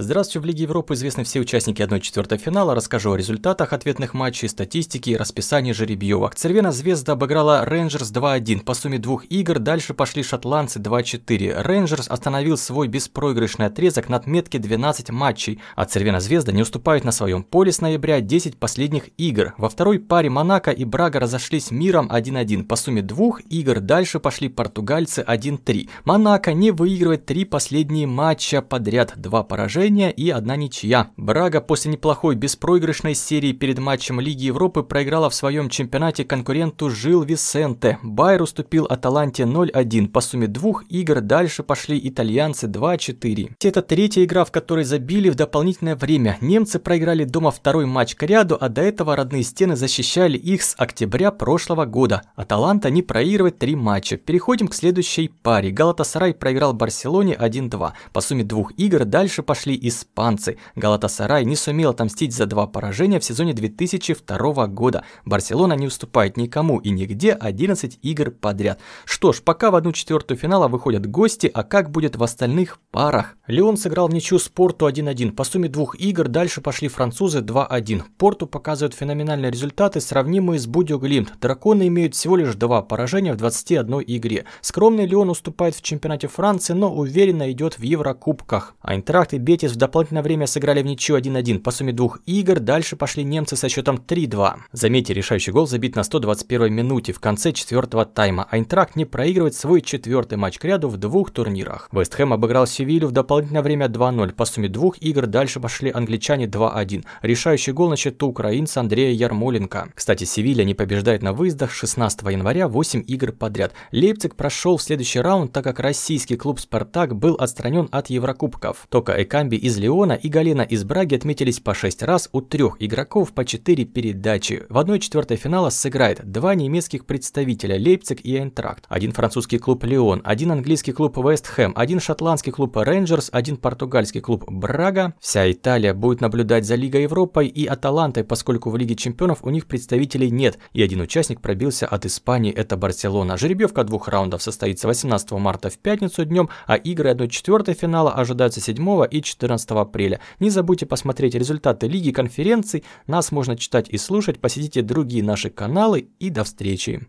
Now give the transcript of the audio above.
Здравствуйте, в Лиге Европы известны все участники 1-4 финала. Расскажу о результатах ответных матчей, статистике и расписании жеребьевок. Цервена Звезда обыграла Рейнджерс 2-1. По сумме двух игр дальше пошли шотландцы 2-4. Рейнджерс остановил свой беспроигрышный отрезок на отметке 12 матчей, а Цервена Звезда не уступает на своем поле с ноября 10 последних игр. Во второй паре Монако и Брага разошлись миром 1-1. По сумме двух игр дальше пошли португальцы 1-3. Монако не выигрывает три последние матча подряд, два поражения поражение и одна ничья. Брага после неплохой беспроигрышной серии перед матчем Лиги Европы проиграла в своем чемпионате конкуренту Жил Висенте. Байер уступил Аталанте 0-1. По сумме двух игр дальше пошли итальянцы 2-4. Это третья игра, в которой забили в дополнительное время. Немцы проиграли дома второй матч к ряду, а до этого родные стены защищали их с октября прошлого года. Аталанта не проигрывает три матча. Переходим к следующей паре. Галатасарай проиграл Барселоне 1-2. По сумме двух игр дальше пошли испанцы. Галатасарай не сумел отомстить за два поражения в сезоне 2002 года. Барселона не уступает никому и нигде 11 игр подряд. Что ж, пока в 1-4 финала выходят гости, а как будет в остальных парах? Леон сыграл в ничью с Порту 1-1. По сумме двух игр дальше пошли французы 2-1. Порту показывают феноменальные результаты, сравнимые с Будио Глимт. Драконы имеют всего лишь два поражения в 21 игре. Скромный Леон уступает в чемпионате Франции, но уверенно идет в Еврокубках. Айнтрахт и Бетис Братьев в дополнительное время сыграли в ничью 1-1 по сумме двух игр, дальше пошли немцы со счетом 3-2. Заметьте, решающий гол забит на 121 минуте в конце четвертого тайма. Айнтракт не проигрывает свой четвертый матч к ряду в двух турнирах. Вестхэм обыграл Севилью в дополнительное время 2-0. По сумме двух игр дальше пошли англичане 2-1. Решающий гол на счету украинца Андрея Ярмоленко. Кстати, Севилья не побеждает на выездах 16 января 8 игр подряд. Лейпциг прошел в следующий раунд, так как российский клуб «Спартак» был отстранен от Еврокубков. Только Эками Гамби из Леона и Галина из Браги отметились по 6 раз, у трех игроков по 4 передачи. В 1-4 финала сыграет два немецких представителя Лейпциг и Айнтракт, один французский клуб Леон, один английский клуб Вест Хэм, один шотландский клуб Рейнджерс, один португальский клуб Брага. Вся Италия будет наблюдать за Лигой Европой и Аталантой, поскольку в Лиге Чемпионов у них представителей нет, и один участник пробился от Испании, это Барселона. Жеребьевка двух раундов состоится 18 марта в пятницу днем, а игры 1-4 финала ожидаются 7 и 14 14 апреля. Не забудьте посмотреть результаты лиги конференций, нас можно читать и слушать, посетите другие наши каналы и до встречи.